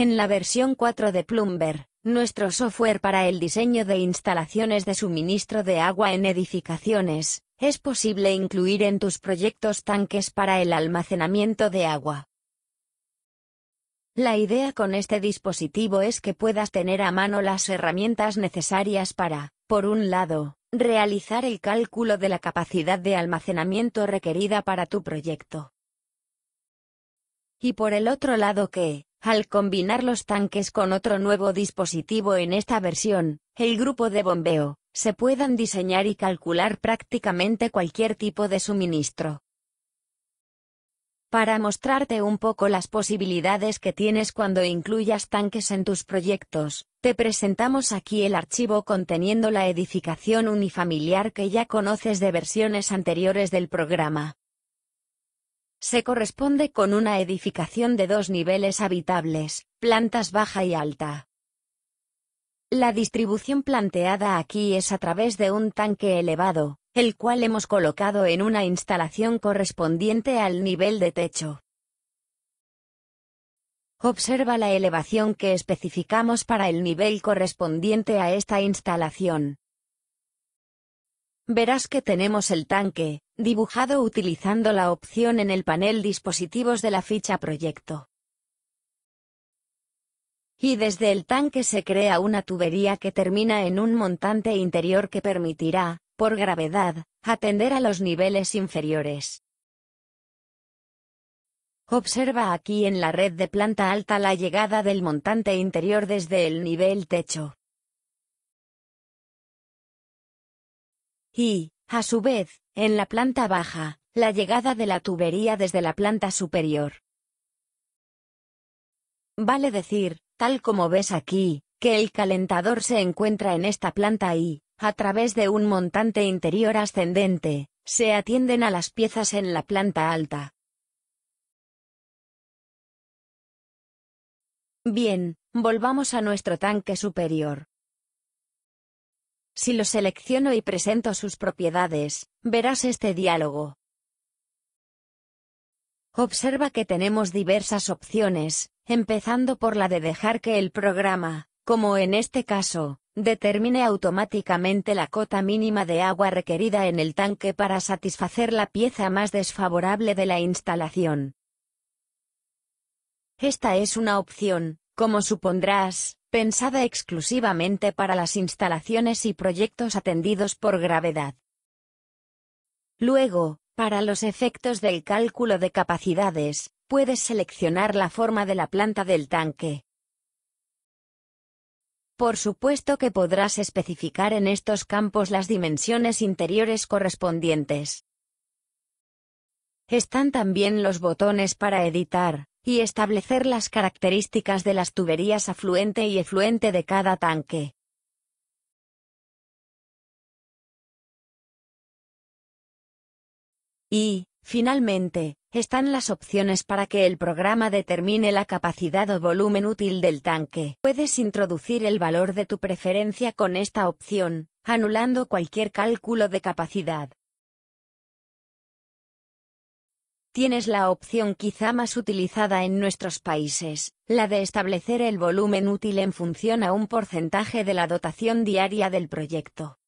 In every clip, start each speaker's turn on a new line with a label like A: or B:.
A: En la versión 4 de Plumber, nuestro software para el diseño de instalaciones de suministro de agua en edificaciones, es posible incluir en tus proyectos tanques para el almacenamiento de agua. La idea con este dispositivo es que puedas tener a mano las herramientas necesarias para, por un lado, realizar el cálculo de la capacidad de almacenamiento requerida para tu proyecto. Y por el otro lado que, al combinar los tanques con otro nuevo dispositivo en esta versión, el grupo de bombeo, se puedan diseñar y calcular prácticamente cualquier tipo de suministro. Para mostrarte un poco las posibilidades que tienes cuando incluyas tanques en tus proyectos, te presentamos aquí el archivo conteniendo la edificación unifamiliar que ya conoces de versiones anteriores del programa. Se corresponde con una edificación de dos niveles habitables, plantas baja y alta. La distribución planteada aquí es a través de un tanque elevado, el cual hemos colocado en una instalación correspondiente al nivel de techo. Observa la elevación que especificamos para el nivel correspondiente a esta instalación. Verás que tenemos el tanque, dibujado utilizando la opción en el panel Dispositivos de la ficha Proyecto. Y desde el tanque se crea una tubería que termina en un montante interior que permitirá, por gravedad, atender a los niveles inferiores. Observa aquí en la red de planta alta la llegada del montante interior desde el nivel techo. Y, a su vez, en la planta baja, la llegada de la tubería desde la planta superior. Vale decir, tal como ves aquí, que el calentador se encuentra en esta planta y, a través de un montante interior ascendente, se atienden a las piezas en la planta alta. Bien, volvamos a nuestro tanque superior. Si lo selecciono y presento sus propiedades, verás este diálogo. Observa que tenemos diversas opciones, empezando por la de dejar que el programa, como en este caso, determine automáticamente la cota mínima de agua requerida en el tanque para satisfacer la pieza más desfavorable de la instalación. Esta es una opción, como supondrás, pensada exclusivamente para las instalaciones y proyectos atendidos por gravedad. Luego, para los efectos del cálculo de capacidades, puedes seleccionar la forma de la planta del tanque. Por supuesto que podrás especificar en estos campos las dimensiones interiores correspondientes. Están también los botones para editar, y establecer las características de las tuberías afluente y efluente de cada tanque. Y, finalmente, están las opciones para que el programa determine la capacidad o volumen útil del tanque. Puedes introducir el valor de tu preferencia con esta opción, anulando cualquier cálculo de capacidad. Tienes la opción quizá más utilizada en nuestros países, la de establecer el volumen útil en función a un porcentaje de la dotación diaria del proyecto.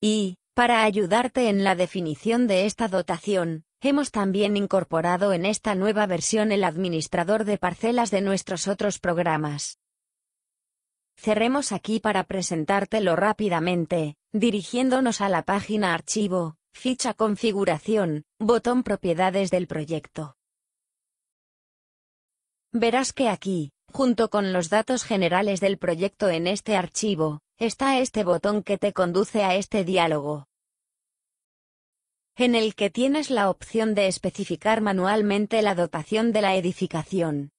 A: Y, para ayudarte en la definición de esta dotación, hemos también incorporado en esta nueva versión el administrador de parcelas de nuestros otros programas. Cerremos aquí para presentártelo rápidamente, dirigiéndonos a la página Archivo, Ficha configuración, botón propiedades del proyecto. Verás que aquí, junto con los datos generales del proyecto en este archivo, está este botón que te conduce a este diálogo en el que tienes la opción de especificar manualmente la dotación de la edificación.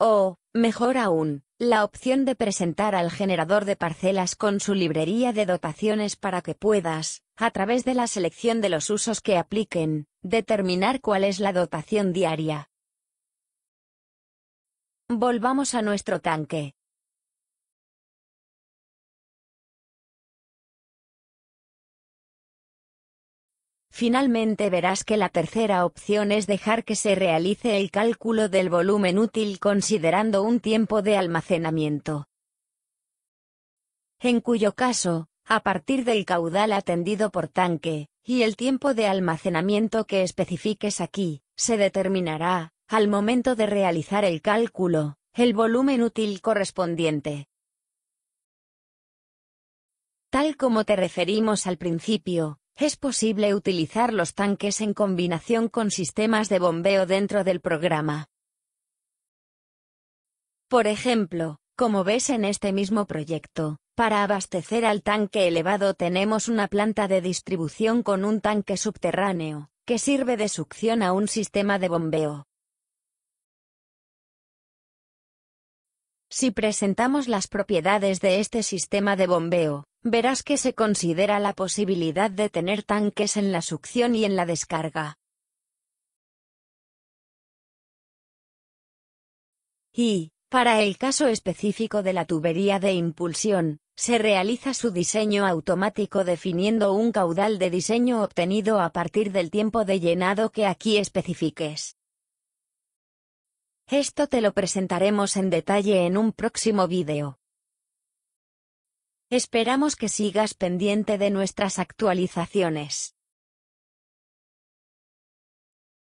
A: O, mejor aún, la opción de presentar al generador de parcelas con su librería de dotaciones para que puedas, a través de la selección de los usos que apliquen, determinar cuál es la dotación diaria. Volvamos a nuestro tanque. Finalmente verás que la tercera opción es dejar que se realice el cálculo del volumen útil considerando un tiempo de almacenamiento. En cuyo caso, a partir del caudal atendido por tanque, y el tiempo de almacenamiento que especifiques aquí, se determinará, al momento de realizar el cálculo, el volumen útil correspondiente. Tal como te referimos al principio, es posible utilizar los tanques en combinación con sistemas de bombeo dentro del programa. Por ejemplo, como ves en este mismo proyecto, para abastecer al tanque elevado tenemos una planta de distribución con un tanque subterráneo, que sirve de succión a un sistema de bombeo. Si presentamos las propiedades de este sistema de bombeo, verás que se considera la posibilidad de tener tanques en la succión y en la descarga. Y, para el caso específico de la tubería de impulsión, se realiza su diseño automático definiendo un caudal de diseño obtenido a partir del tiempo de llenado que aquí especifiques. Esto te lo presentaremos en detalle en un próximo vídeo. Esperamos que sigas pendiente de nuestras actualizaciones.